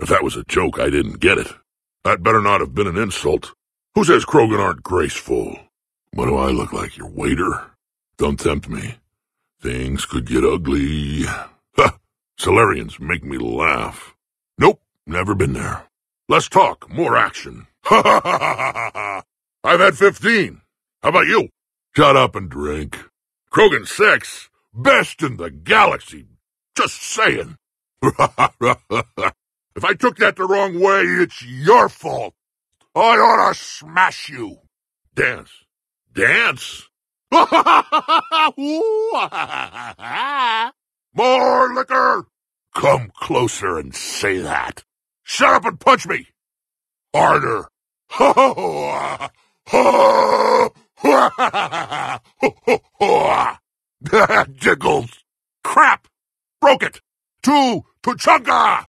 If that was a joke, I didn't get it. That better not have been an insult. Who says Krogan aren't graceful? What do I look like, your waiter? Don't tempt me. Things could get ugly. Ha! Solarians make me laugh. Nope, never been there. Less talk, more action. Ha ha ha ha ha! I've had fifteen. How about you? Shut up and drink. Krogan six, best in the galaxy. Just saying. If I took that the wrong way, it's your fault. I ought to smash you. Dance. Dance? More liquor! Come closer and say that. Shut up and punch me! Harder! Jiggles! Crap! Broke it! To Tuchunga!